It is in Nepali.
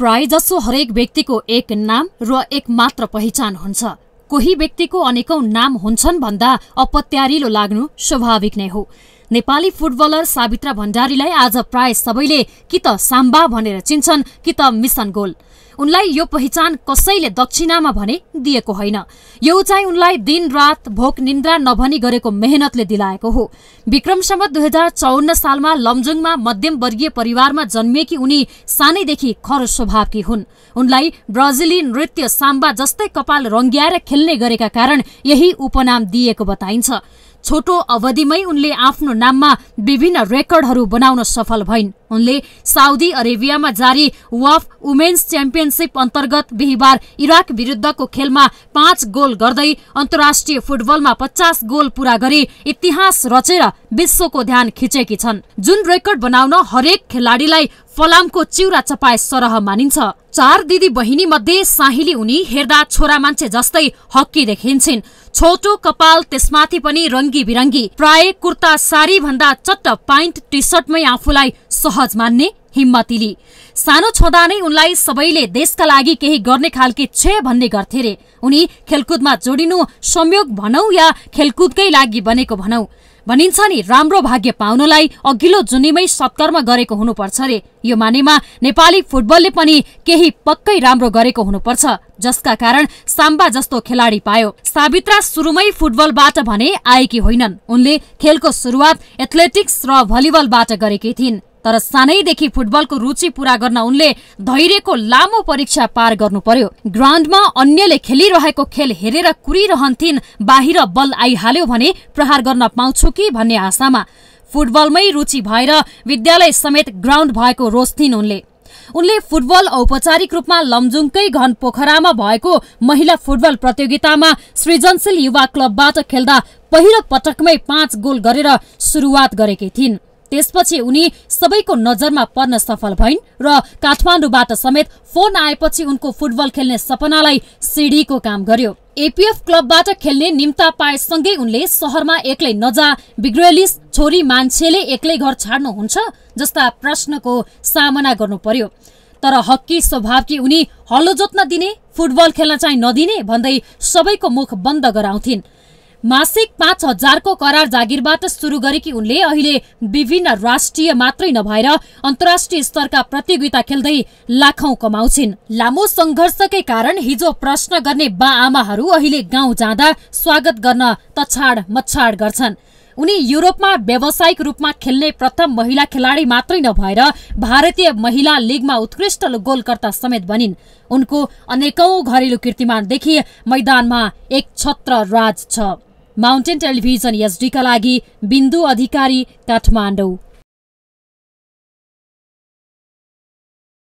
प्रायजसो हरेक व्यक्तिको एक नाम र एक मात्र पहिचान हुन्छ कोही व्यक्तिको अनेकौं नाम हुन्छन् भन्दा अपत्यारिलो लाग्नु स्वाभाविक नै हो नेपाली फुटबलर साबित्रा भण्डारीलाई आज प्राय सबैले कि त साम्बा भनेर चिन्छन् कि त मिसन गोल उनलाई यो पहिचान कसैले दक्षिणामा भने दिएको होइन यो उचाइ उनलाई दिन रात भोक निन्द्रा नभनी गरेको मेहनतले दिलाएको हो विक्रमसम्म दुई हजार चौन्न सालमा लमजुङमा मध्यमवर्गीय परिवारमा जन्मिएकी उनी सानैदेखि खर स्वभावकी हुन् उनलाई ब्राजिली नृत्य साम्बा जस्तै कपाल रङ्ग्याएर खेल्ने गरेका कारण यही उपनाम दिएको बताइन्छ छोटो अवधिमै उनले आफ्नो नाममा विभिन्न रेकर्डहरू बनाउन सफल भइन् उनले साउदी अरेबियामा जारी वाफ वुमेन्स च्याम्पियनसिप अन्तर्गत बिहिबार इराक विरुद्धको खेलमा पाँच गोल गर्दै अन्तर्राष्ट्रिय फुटबलमा पचास गोल पूरा गरी इतिहास रचेर विश्वको ध्यान खिचेकी छन् जुन रेकर्ड बनाउन हरेक खेलाडीलाई फलामको चिउरा चपाए सरह मानिन्छ चार दिदी बहिनी मध्ये साहिली उनी हेर्दा छोरा मान्छे जस्तै हक्की देखिन्छन् छोटो कपाल त्यसमाथि पनि रङ्गी बिरङ्गी प्राय कुर्ता सारी भन्दा चट्ट पाइन्ट टी सर्टमै आफूलाई सहज मान्ने हिम्मतिली सानो छोदा नै उनलाई सबैले देशका लागि केही गर्ने खालके छे भन्ने गर्थे रे उनी खेलकुदमा जोडिनु संयोग भनौ या खेलकुदकै लागि बनेको भनौं भनिन्छ नि राम्रो भाग्य पाउनलाई अघिल्लो जुनीमै सत्कर्म गरेको हुनुपर्छ रे यो मानेमा नेपाली फुटबलले पनि केही पक्कै राम्रो गरेको हुनुपर्छ जसका कारण साम्बा जस्तो खेलाडी पायो सावित्रा सुरुमै फुटबलबाट भने आएकी होइनन् उनले खेलको सुरुवात एथलेटिक्स र भलिबलबाट गरेकी थिइन् तर सानैदेखि फुटबलको रुचि पूरा गर्न उनले धैर्यको लामो परीक्षा पार गर्नु पर्यो ग्राउन्डमा अन्यले खेलिरहेको खेल हेरेर कुरिरहन्थिन् बाहिर बल आइहाल्यो भने प्रहार गर्न पाउँछु कि भन्ने आशामा फुटबलमै रुचि भएर विद्यालय समेत ग्राउन्ड भएको रोज्थिन् उनले उनले फुटबल औपचारिक रूपमा लमजुङकै घन पोखरामा भएको महिला फुटबल प्रतियोगितामा सृजनशील युवा क्लबबाट खेल्दा पहिलो पटकमै पाँच गोल गरेर सुरुवात गरेकी थिइन् त्यसपछि उनी सबैको नजरमा पर्न सफल भइन् र काठमाडौँबाट समेत फोन आएपछि उनको फुटबल खेल्ने सपनालाई सिडीको काम गर्यो एपिएफ क्लबबाट खेल्ने निम्ता पाएसँगै उनले सहरमा एक्लै नजा बिग्रेलिस छोरी मान्छेले एक्लै घर छाड्नुहुन्छ जस्ता प्रश्नको सामना गर्नु पर्यो तर हक्की स्वभावकी उनी हल्लो जोत्न दिने फुटबल खेल्न चाहिँ नदिने भन्दै सबैको मुख बन्द गराउँथिन् मासिक पाँच हजारको करार जागिरबाट सुरु गरेकी उनले अहिले विभिन्न राष्ट्रिय मात्रै नभएर अन्तर्राष्ट्रिय स्तरका प्रतियोगिता खेल्दै लाखौं कमाउँछिन् लामो सङ्घर्षकै कारण हिजो प्रश्न गर्ने बा आमाहरू अहिले गाउँ जाँदा स्वागत गर्न तछाड मछाड गर्छन् उनी युरोपमा व्यावसायिक रूपमा खेल्ने प्रथम महिला खेलाडी मात्रै नभएर भारतीय महिला लिगमा उत्कृष्ट गोलकर्ता समेत बनिन् उनको अनेकौं घरेलु कीर्तिमानदेखि मैदानमा एक छत्र राज छ माउन्टेन टेलिभिजन एसडीका लागि बिन्दु अधिकारी काठमाडौँ